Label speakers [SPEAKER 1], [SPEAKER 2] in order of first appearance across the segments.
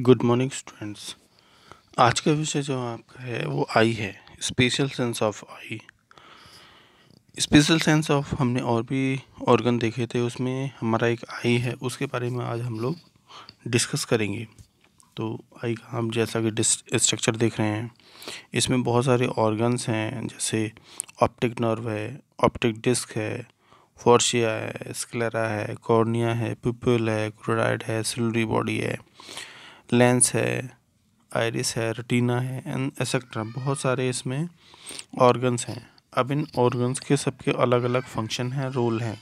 [SPEAKER 1] Good morning students आज का विषय जो आपका है वो आई है special sense of eye special sense of हमने और भी ऑर्गन देखे थे उसमें हमारा एक आई है उसके बारे में आज हम लोग डिस्कस करेंगे तो आई का हम जैसा कि स्ट्रक्चर देख रहे हैं इसमें बहुत सारे ऑर्गन्स हैं जैसे ऑप्टिक नर्व है ऑप्टिक डिस्क है फोर्शिया है स्क्लेरा है कॉर्निया है पिपल है क्रोडाइड है सिलरी बॉडी है लेंस है आयरिस है रटीना है एंड एसेट्रा बहुत सारे इसमें ऑर्गन्स हैं अब इन ऑर्गन्स के सबके अलग अलग फंक्शन हैं रोल हैं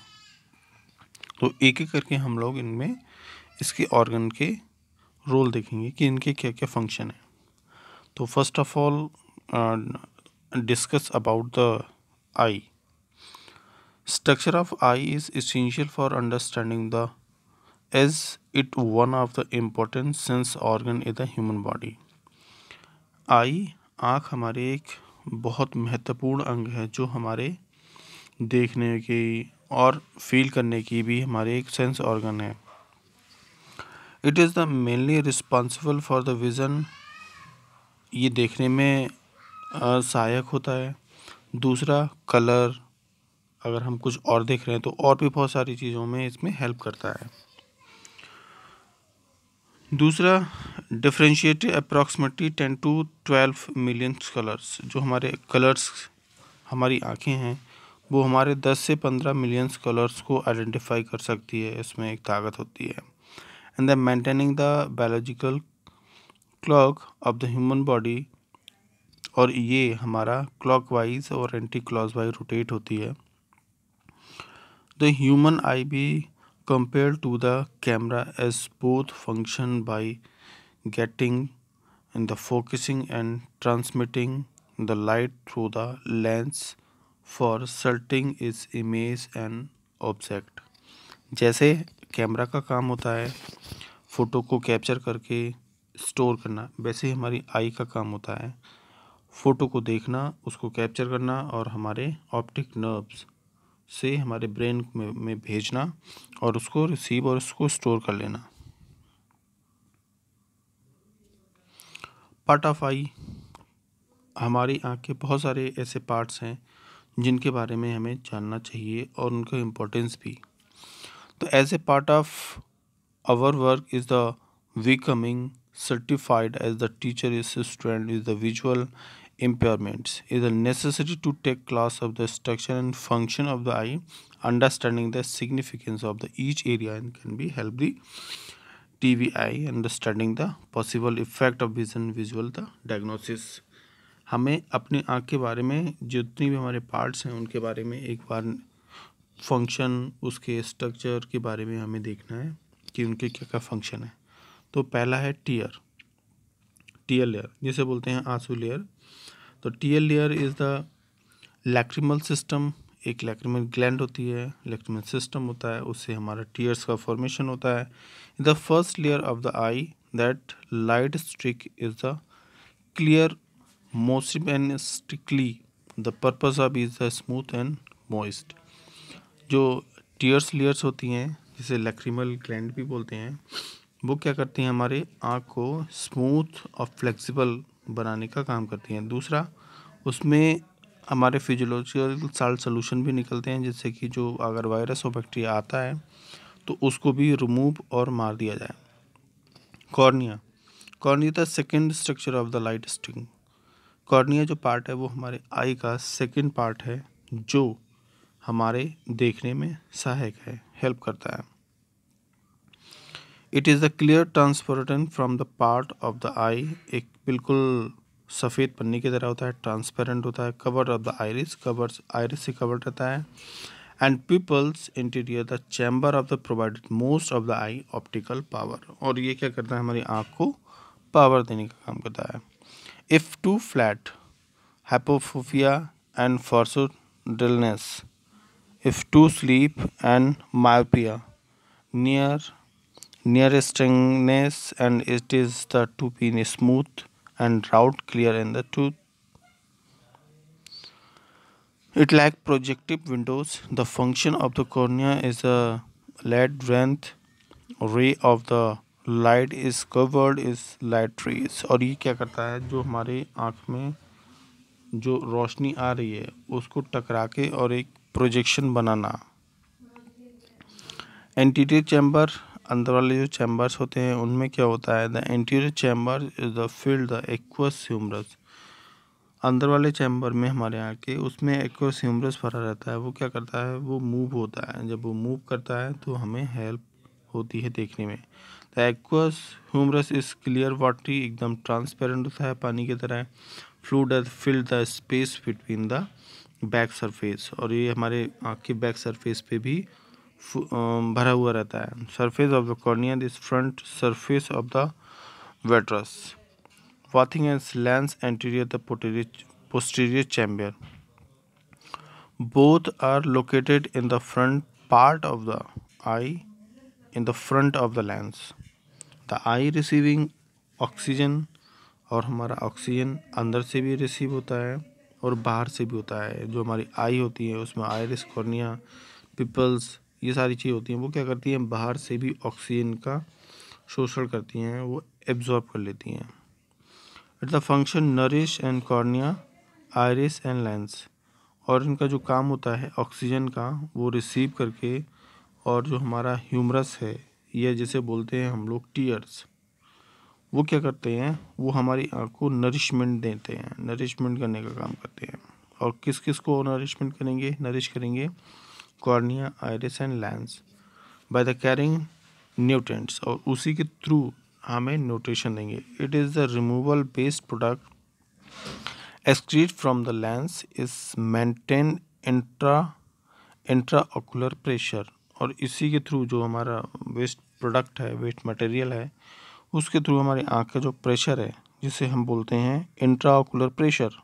[SPEAKER 1] तो एक एक करके हम लोग इनमें इसके ऑर्गन के रोल देखेंगे कि इनके क्या क्या फंक्शन हैं तो first of all discuss about the eye structure of eye is essential for understanding the as it one of the important sense organ in the human body eye आँख हमारे एक बहुत महत्वपूर्ण अंग है जो हमारे देखने की और फील करने की भी हमारे एक सेंस ऑर्गन है it is the mainly responsible for the vision ये देखने में सहायक होता है दूसरा कलर अगर हम कुछ और देख रहे हैं तो और भी बहुत सारी चीज़ों में इसमें हेल्प करता है दूसरा differentiate approximately ten to twelve million colours जो हमारे कलर्स हमारी आँखें हैं वो हमारे दस से पंद्रह मिलियंस कलर्स को आइडेंटिफाई कर सकती है इसमें एक ताकत होती है and the maintaining the biological clock of the human body और ये हमारा क्लॉक वाइज और एंटी क्लॉक वाइज रोटेट होती है द ह्यूमन आई भी compared to the camera as both function by getting in the focusing and transmitting the light through the lens for sorting its image and object जैसे camera का काम होता है photo को capture करके स्टोर करना वैसे ही हमारी आई का काम होता है फ़ोटो को देखना उसको कैप्चर करना और हमारे ऑप्टिक नर्व्स से हमारे ब्रेन में, भेजना और उसको रिसीव और उसको स्टोर कर लेना पार्ट ऑफ आई हमारी आँख के बहुत सारे ऐसे पार्ट्स हैं जिनके बारे में हमें जानना चाहिए और उनका इम्पोर्टेंस भी तो as a part of our work is the we certified as the teacher is student is the visual impairments is a necessity to take class of the structure and function of the eye understanding the significance of the each area and can be help the TVI understanding the possible effect of vision visual the diagnosis हमें अपनी आँख के बारे में जितनी भी हमारे parts हैं उनके बारे में एक बार फंक्शन उसके स्ट्रक्चर के बारे में हमें देखना है कि उनके क्या क्या फंक्शन है तो पहला है टीयर टीयर लेयर जिसे बोलते हैं आंसू लेयर तो T L layer is the lacrimal system एक लैक्रिमल ग्लैंड होती है लैक्रिमल सिस्टम होता है उससे हमारा टीयर्स का फॉर्मेशन होता है the first layer of the eye that light strike is the clear most and strictly the purpose of is the smooth and moist जो टीयर्स लेयर्स होती हैं जिसे लैक्रीमल ग्लैंड भी बोलते हैं वो क्या करती हैं हमारे आँख को स्मूथ और फ्लेक्सिबल बनाने का काम करती हैं दूसरा उसमें हमारे फिजियोलॉजिकल साल्ट सोलूशन भी निकलते हैं जिससे कि जो अगर वायरस और बैक्टीरिया आता है तो उसको भी रिमूव और मार दिया जाए cornea cornea the second structure of the light sting cornea जो पार्ट है वो हमारे आई का सेकेंड पार्ट है जो हमारे देखने में सहायक है हेल्प करता है it is the clear transparent from the part of the eye एक बिल्कुल सफ़ेद पन्नी की तरह होता है ट्रांसपेरेंट होता है cover of the iris cover iris से कवर रहता है and pupils interior the chamber of the provided most of the eye optical power और ये क्या करता है हमारी आँख को पावर देने का काम करता है इफ़ टू फ्लैट हैपोफोफिया and forcefulness if too steep and myopia near near stringness and it is the to pin smooth and route clear in the tooth. It lack projective windows. The function of the cornea is a LED length ray of the light is covered is light rays aur ye kya karta hai jo hamare aankh mein jo roshni aa rahi hai usko takra ke aur ek projection banana anterior chamber अंदर वाले जो chambers होते हैं उनमें क्या होता है the interior chamber is the field the aqueous humorous अंदर वाले चैम्बर में हमारे यहाँ के उसमें एक्वस ह्यूमरस भरा रहता है वो क्या करता है वो मूव होता है जब वो मूव करता है तो हमें हेल्प होती है देखने में the aqueous humorous is clear watery एकदम ट्रांसपेरेंट होता है पानी की तरह fluid filled the space between the back surface और ये हमारे आँख के बैक सरफेस पे भी भरा हुआ रहता है surface of the cornea this front surface of the vitreous bathing and lens anterior the posterior chamber both are located in the front part of the eye in the front of the lens the eye receiving oxygen और हमारा oxygen अंदर से भी receive होता है और बाहर से भी होता है जो हमारी आई होती है उसमें आयरिस कॉर्निया पिपल्स ये सारी चीज़ होती हैं वो क्या करती हैं बाहर से भी ऑक्सीजन का शोषण करती हैं वो एब्जॉर्ब कर लेती हैं at the function nourish and cornea iris and lens और इनका जो काम होता है ऑक्सीजन का वो रिसीव करके और जो हमारा ह्यूमरस है या जिसे बोलते हैं हम लोग टीयर्स वो क्या करते हैं वो हमारी आँख को नरिशमेंट देते हैं नरिशमेंट करने का काम करते हैं और किस किस को नरिशमेंट करेंगे नरिश करेंगे cornea iris and lens by the carrying nutrients और उसी के थ्रू हमें न्यूट्रिशन देंगे it is the removal based product excrete from the lens is maintain intra intraocular pressure और इसी के थ्रू जो हमारा वेस्ट प्रोडक्ट है वेस्ट मटेरियल है उसके थ्रू हमारी आँख का जो प्रेशर है जिसे हम बोलते हैं इंट्राओकुलर प्रेशर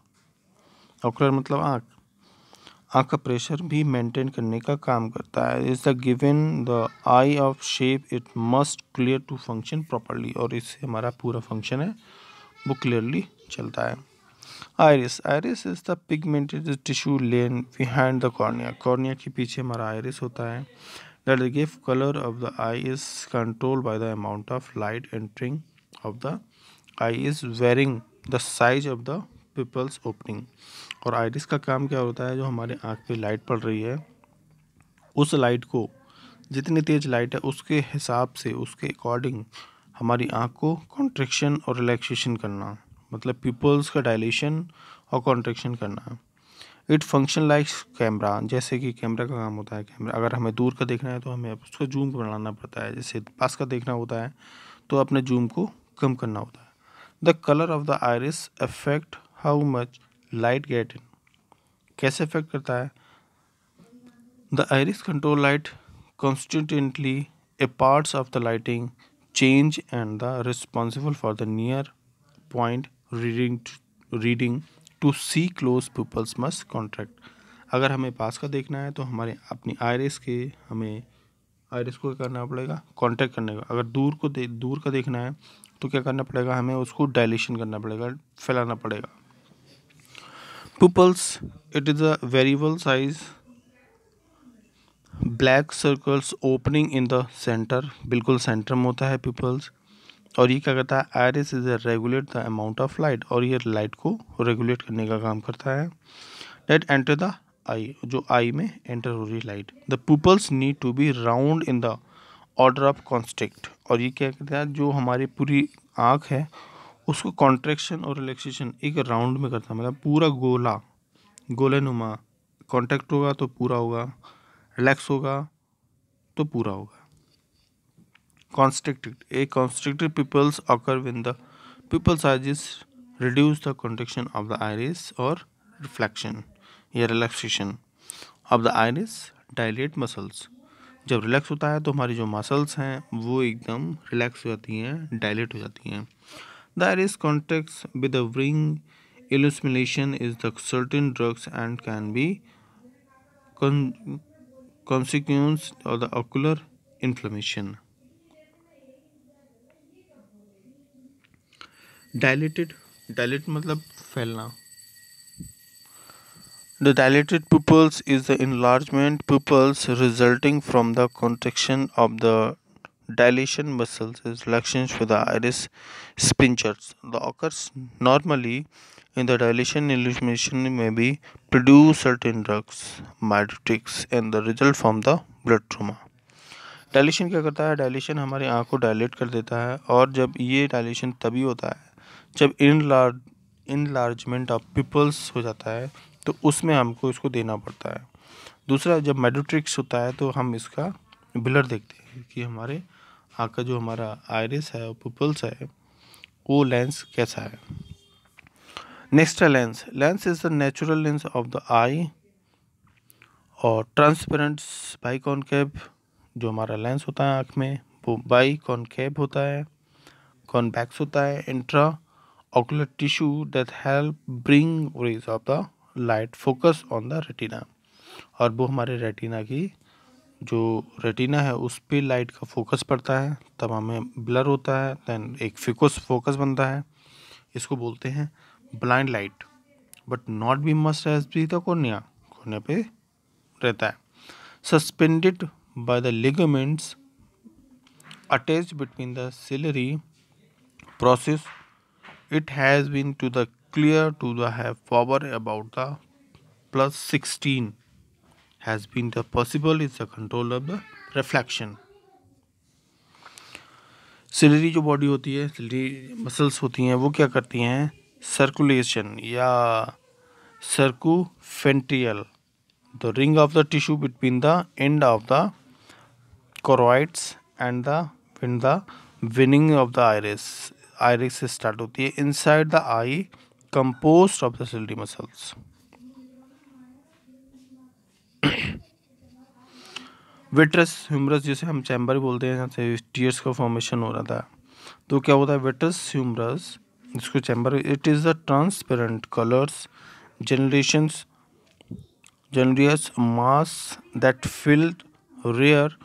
[SPEAKER 1] ऑकुलर मतलब आँख का प्रेशर भी मेंटेन करने का काम करता है is the given the eye of shape it must clear to function properly और इससे हमारा पूरा फंक्शन है वो क्लियरली चलता है iris iris is the pigmented tissue lying behind the cornea cornea के पीछे हमारा आयरिस होता है that the give colour of the eye is control by the amount of light entering of the eye is varying the size of the pupils opening और iris का काम क्या होता है जो हमारे आँख पे लाइट पड़ रही है उस लाइट को जितनी तेज़ लाइट है उसके हिसाब से उसके अकॉर्डिंग हमारी आँख को कॉन्ट्रेक्शन और रिलैक्सेशन करना मतलब पीपल्स का डायलेशन और कॉन्ट्रेक्शन करना इट फंक्शन लाइक कैमरा जैसे कि कैमरा का काम होता है कैमरा अगर हमें दूर का देखना है तो हमें उसको जूम बढ़ाना पड़ता है जैसे पास का देखना होता है तो अपने जूम को कम करना होता है the colour of the iris affect how much light get in कैसे इफेक्ट करता है the iris control light constantly a parts of the lighting change and the responsible for the near point reading reading to see close pupils must contract अगर हमें पास का देखना है तो हमारे अपनी आयरिस के हमें आयरिस को करना पड़ेगा कॉन्टैक्ट करने का अगर दूर को दे दूर का देखना है तो क्या करना पड़ेगा हमें उसको डायलेशन करना पड़ेगा फैलाना पड़ेगा pupils it is a variable size black circles opening in the center बिल्कुल center में होता है pupils और ये क्या करता है iris is regulate the amount of light और ये लाइट को रेगुलेट करने का काम करता है लेट एंटर द आई जो आई में एंटर हो रही light the pupils need to be round in the order of constrict और ये क्या करता है जो हमारी पूरी आँख है उसको कॉन्ट्रेक्शन और रिलैक्सेशन एक राउंड में करता है मतलब पूरा गोला गोले नुमा कॉन्ट्रैक्ट होगा तो पूरा होगा रिलैक्स होगा तो पूरा होगा constricted a constrict pupils occur when the pupils eyes reduce the contraction of the iris और रिफ्लैक्शन या relaxation of the iris dilate muscles जब रिलैक्स होता है तो हमारी जो मसल्स हैं वो एकदम रिलैक्स हो जाती हैं डायलेट हो जाती हैं The iris contacts with the ring illumination is the certain drugs and can be con consequence of the ocular inflammation. Dilated, dilate मतलब फैलना the dilated pupils is the enlargement pupils resulting from the contraction of the dilation muscles is relaxations with the iris sphincters the occurs normally in the dilation illumination may be produce certain drugs mitotics and the result from the blood trauma dilation kya karta hai dilation hamari aankh ko dilate kar deta hai aur jab ye dilation tabhi hota hai jab enlarge enlargement of pupils हो जाता है तो उसमें हमको इसको देना पड़ता है दूसरा जब मेडोट्रिक्स होता है तो हम इसका ब्लर देखते हैं कि हमारे का जो हमारा आयरिस है पुपल्स है वो लेंस कैसा है नेक्स्ट है lens lens is the natural lens of the eye और ट्रांसपेरेंट बाई कॉन्केब जो हमारा लेंस होता है आँख में वो बाई कॉन्केब होता है कॉन्वैक्स होता है intraocular tissue that help bring rays of the light focus on the retina और वो हमारे रेटिना की जो रेटिना है उस पर लाइट का फोकस पड़ता है तब हमें ब्लर होता है दैन एक फिकोस फोकस बनता है इसको बोलते हैं blind light but not be must as be the cornea पे रहता है suspended by the ligaments attach between the ciliary process it has been to the clear to the have power about the plus sixteen has been the possible is the control of the reflection ciliary जो body होती है ciliary muscles होती हैं वो क्या करती हैं circulation या circumferential the ring of the tissue between the end of the choroids and the win the winning of the iris iris से स्टार्ट होती है inside the eye composed of the ciliary muscles vitreous humorous जिसे हम chamber बोलते हैं जहाँ tears का formation हो रहा था तो क्या होता है विट्रस ह्यूमरस जिसको chamber it is the transparent colourless generations generous mass that filled rear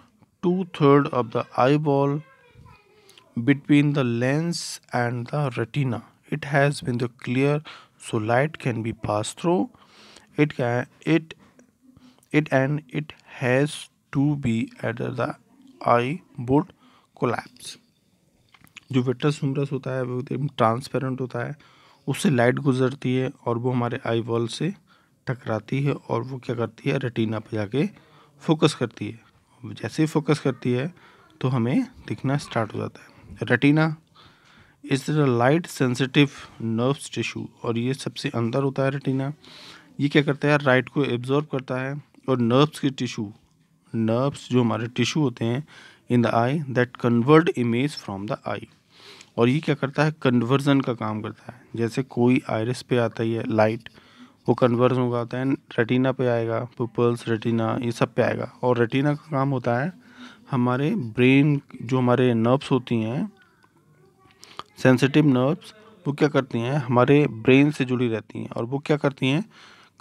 [SPEAKER 1] two third of the eyeball between the lens and the retina it has been the clear so light can be pass through it can it it and it has to be at the eye would collapse जो विट्रस ह्यूमरस होता है वो एकदम transparent होता है उससे लाइट गुजरती है और वो हमारे आई वॉल से टकराती है और वो क्या करती है रेटिना पे जाके फोकस करती है जैसे ही फोकस करती है तो हमें दिखना स्टार्ट हो जाता है रेटिना इस तरह लाइट सेंसिटिव नर्व्स टिश्यू और ये सबसे अंदर होता है रेटिना ये क्या करता है राइट को एब्जॉर्ब करता है और नर्व्स के टिश्यू नर्व्स जो हमारे टिश्यू होते हैं in the eye that convert image from the eye और ये क्या करता है कन्वर्जन का काम करता है जैसे कोई आयरस पे आता ही है लाइट वो कन्वर्जन होगा दैन रेटिना पे आएगा पुपल्स रेटिना ये सब पे आएगा और रेटिना का काम होता है हमारे ब्रेन जो हमारे नर्व्स होती हैं सेंसिटिव नर्व्स वो क्या करती हैं हमारे ब्रेन से जुड़ी रहती हैं और वो क्या करती हैं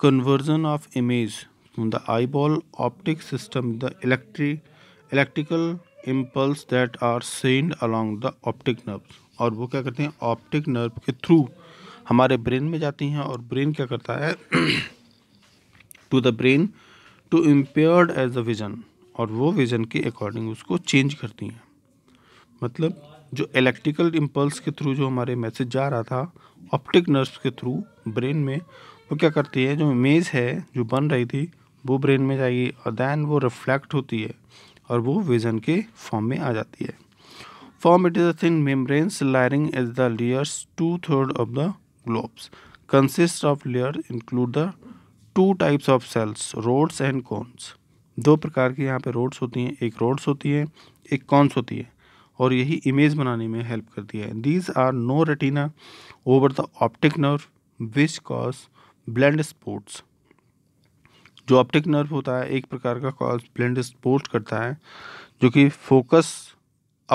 [SPEAKER 1] conversion of image the eyeball optic system the electric electrical impulse that are sent along the optic nerves और वो क्या करते हैं ऑप्टिक नर्व के थ्रू हमारे ब्रेन में जाती हैं और ब्रेन क्या करता है to the brain to impaired as a vision और वो विज़न के अकॉर्डिंग उसको चेंज करती हैं मतलब जो इलेक्ट्रिकल इम्पल्स के थ्रू जो हमारे मैसेज जा रहा था ऑप्टिक नर्व्स के थ्रू ब्रेन में वो क्या करती है जो इमेज है जो बन रही थी वो ब्रेन में जाएगी और दैन वो रिफ्लेक्ट होती है और वो विजन के फॉर्म में आ जाती है form it is a thin membranes layering is the layers two third of the globes consist of layer include the two types of cells rods and cones दो प्रकार की यहाँ पे रोड्स होती हैं एक रोड्स होती है एक कॉन्स होती है और यही इमेज बनाने में हेल्प करती है these are no retina over the optic nerve which cause blind spots जो ऑप्टिक नर्व होता है एक प्रकार का कॉल ब्लेंड सपोर्ट करता है जो कि फोकस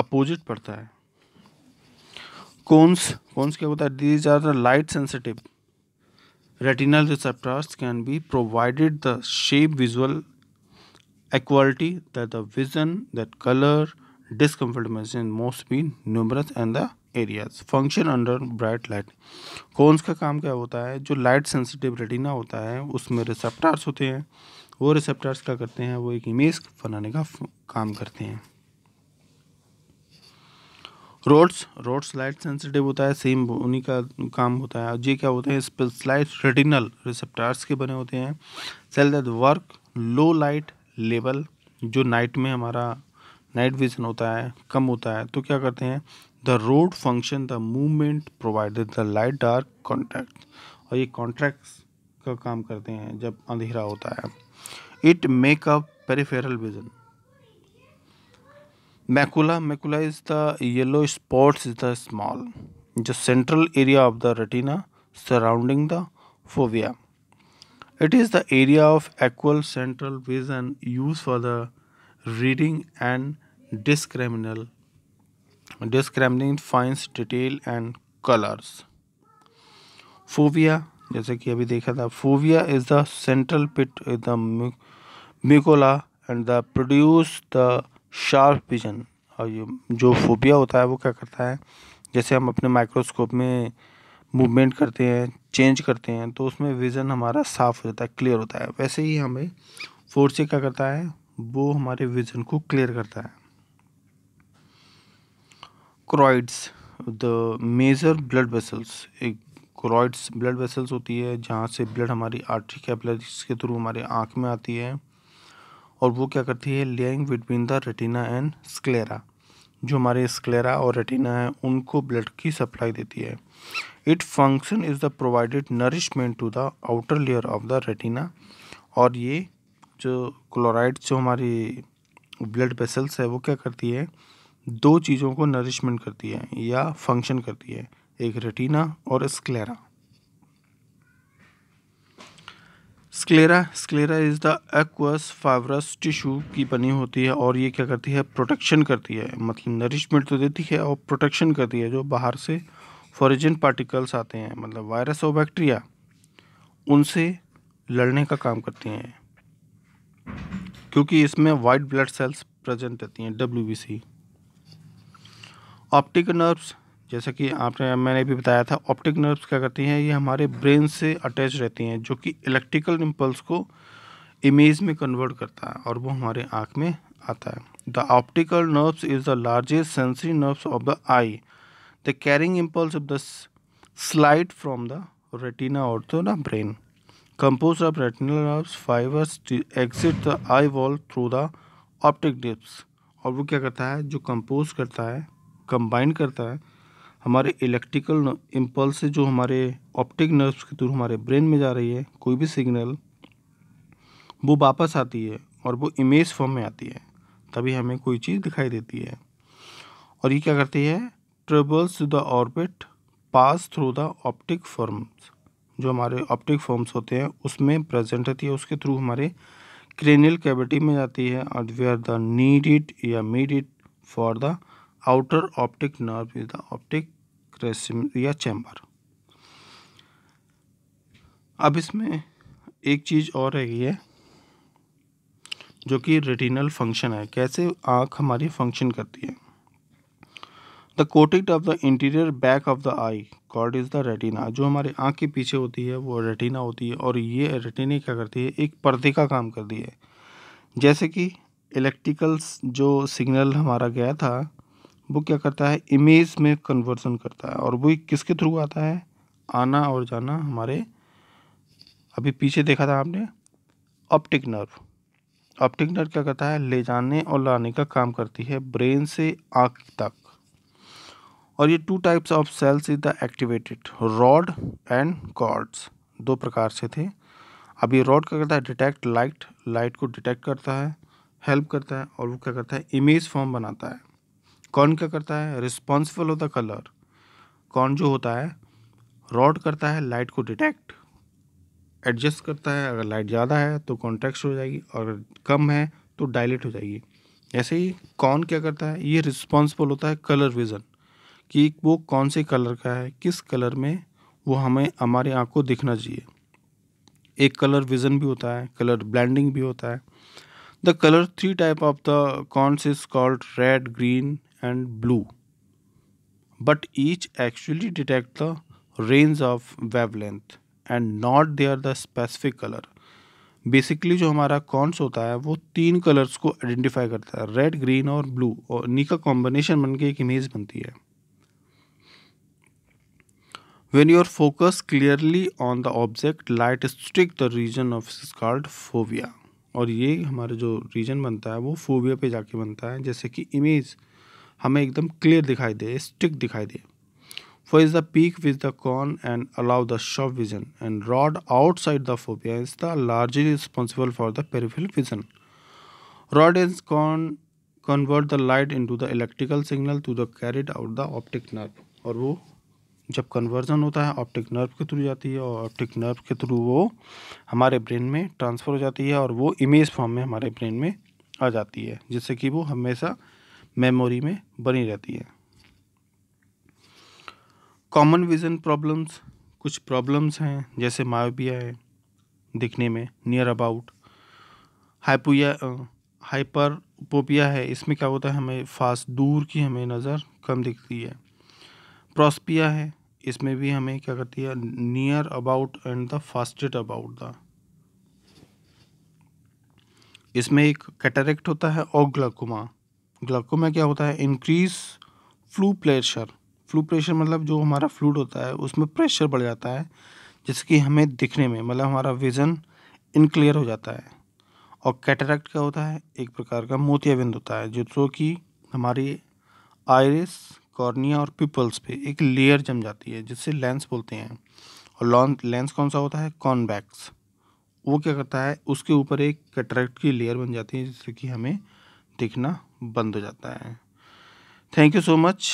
[SPEAKER 1] अपोजिट पड़ता है कौनस कौनस क्या होता है these are the light sensitive retinal receptors can be provided the shape visual equality the vision that colour discomfort maze most be numerous and the areas function under bright light cones का काम क्या होता है जो light sensitive retina होता है उसमें receptors होते हैं वो रिसेप्टार्स क्या करते हैं वो एक इमेज बनाने का काम करते हैं रोड्स रोड्स लाइट सेंसिटिव होता है सेम उन्हीं का काम होता है ये क्या होते हैं स्पेशलाइज रेटिनल रिसेप्टार्स के बने होते हैं cell that work low light level जो नाइट में हमारा नाइट विजन होता है कम होता है तो क्या करते हैं the rod function the movement provided the light dark contract और ये कॉन्ट्रैक्ट का काम करते हैं जब अंधेरा होता है it make a peripheral vision macula macula is the yellow spots is the small जो central area of the retina surrounding the fovea it is the area of equal central vision use for the reading and discriminal discriminate fines detail and colours fovea जैसे कि अभी देखा था fovea is the central pit is the macula and the produce the sharp vision और ये जो phobia होता है वो क्या करता है जैसे हम अपने माइक्रोस्कोप में मूवमेंट करते हैं चेंज करते हैं तो उसमें विज़न हमारा साफ हो जाता है क्लियर होता है वैसे ही हमें फोर्स क्या करता है वो हमारे विज़न को क्लियर करता है choroids the major blood vessels एक क्रॉइड्स ब्लड वेसल्स होती है जहाँ से ब्लड हमारी आर्टरी कैपलरीज के थ्रू हमारे आँख में आती है और वो क्या करती है laying between the retina and sclera जो हमारे स्क्लेरा और रेटिना है उनको ब्लड की सप्लाई देती है it function is the provided nourishment to the outer layer of the retina और ये जो क्लोराइड जो हमारी ब्लड वेसल्स है वो क्या करती है दो चीज़ों को नरिशमेंट करती है या फंक्शन करती है एक रेटिना और sclera sclera sclera is the aqueous fibrous tissue की बनी होती है और ये क्या करती है प्रोटेक्शन करती है मतलब नरिशमेंट तो देती है और प्रोटेक्शन करती है जो बाहर से फॉरिजन पार्टिकल्स आते हैं मतलब वायरस और बैक्टीरिया उनसे लड़ने का काम करती हैं क्योंकि इसमें वाइट ब्लड सेल्स प्रेजेंट रहती हैं डब्ल्यू ऑप्टिक नर्व्स जैसा कि आपने मैंने भी बताया था ऑप्टिक नर्व्स क्या करती हैं ये हमारे ब्रेन से अटैच रहती हैं जो कि इलेक्ट्रिकल इम्पल्स को इमेज में कन्वर्ट करता है और वो हमारे आँख में आता है the optical nerves is the largest sensory nerves of the eye the carrying impulse of the slide from the retina और to the brain compose of retinal nerves fibres exit the eye wall through the optic dips और वो क्या करता है जो compose करता है combine करता है हमारे इलेक्ट्रिकल इम्पल्स जो हमारे ऑप्टिक नर्व्स के थ्रू हमारे ब्रेन में जा रही है कोई भी सिग्नल वो वापस आती है और वो इमेज फॉर्म में आती है तभी हमें कोई चीज़ दिखाई देती है और ये क्या करती है travels the orbit pass through the optic forms जो हमारे ऑप्टिक फॉर्म्स होते हैं उसमें प्रेजेंट रहती है उसके थ्रू हमारे क्रेनियल कैविटी में जाती है और वे आर द नीड इट या mead it for the outer optic nerve is the optic chiasm या चैम्बर अब इसमें एक चीज़ और रही है जो कि रेटिनल फंक्शन है कैसे आँख हमारी फंक्शन करती है the coated of the interior back of the eye cord is the retina जो हमारे आँख के पीछे होती है वो रेटिना होती है और ये रेटिना क्या करती है एक पर्दे का काम करती है जैसे कि इलेक्ट्रिकल्स जो सिग्नल हमारा गया था वो क्या करता है इमेज में कन्वर्सन करता है और वो किसके थ्रू आता है आना और जाना हमारे अभी पीछे देखा था आपने ऑप्टिक नर्व ऑप्टिक नर्व क्या करता है ले जाने और लाने का काम करती है ब्रेन से आँख तक और ये two types of cells is the activated rod and cords दो प्रकार से थे अब ये रॉड क्या करता है डिटेक्ट लाइट लाइट को डिटेक्ट करता है हेल्प करता है और वो क्या करता है इमेज फॉर्म बनाता है कौन क्या करता है रिस्पॉन्सिबल होता कलर कौन जो होता है रॉड करता है लाइट को डिटेक्ट एडजस्ट करता है अगर लाइट ज़्यादा है तो कॉन्टेक्स्ट हो जाएगी और कम है तो डायलेट हो जाएगी ऐसे ही कौन क्या करता है ये रिस्पॉन्सिबल होता है कलर विज़न कि वो कौन से कलर का है किस कलर में वो हमें हमारे आँख को दिखना चाहिए एक कलर विज़न भी होता है कलर ब्लैंडिंग भी होता है the colour three type of the cones is called red green and blue but each actually detect the range of wavelength and not they are the specific color basically जो हमारा cons होता है वो तीन colours को identify करता है red green और ब्लू और नी का कॉम्बिनेशन बन के एक इमेज बनती है when are focus clearly on the object light strike the region of scarred fovea और ये हमारा जो रीजन बनता है वो फोविया पे जाके बनता है जैसे कि इमेज हमें एकदम क्लियर दिखाई दे स्टिक दिखाई दे for is the peak with the corn and allow the shop vision and rod outside the fovea is the largely responsible for the peripheral vision rod is corn convert the light in to the electrical signal to the carried out the optic nerve और वो जब conversion होता है optic nerve के through जाती है और optic nerve के थ्रू वो हमारे ब्रेन में ट्रांसफर हो जाती है और वो इमेज फॉर्म में हमारे ब्रेन में आ जाती है जिससे कि वो हमेशा मेमोरी में बनी रहती है कॉमन विजन प्रॉब्लम्स कुछ प्रॉब्लम्स हैं जैसे मायोबिया है दिखने में नियर अबाउट हाइपोया पोपिया है इसमें क्या होता है हमें फास्ट दूर की हमें नज़र कम दिखती है प्रोस्पिया है इसमें भी हमें क्या करती है near about and the fasted about the इसमें एक कैटरेक्ट होता है और ग्लाकोमा क्या होता है increase flu pressure flu pressure मतलब जो हमारा फ्लूड होता है उसमें प्रेशर बढ़ जाता है जिससे कि हमें दिखने में मतलब हमारा विज़न इनक्लियर हो जाता है और कैटरेक्ट क्या होता है एक प्रकार का मोतियाबिंद होता है जो कि हमारी आयरिस कॉर्निया और पिपल्स पे एक लेयर जम जाती है जिससे लेंस बोलते हैं और लॉन्स लेंस कौन सा होता है कॉन्वैक्स वो क्या करता है उसके ऊपर एक कटरेक्ट की लेयर बन जाती है जिससे कि हमें दिखना बंद हो जाता है थैंक यू सो मच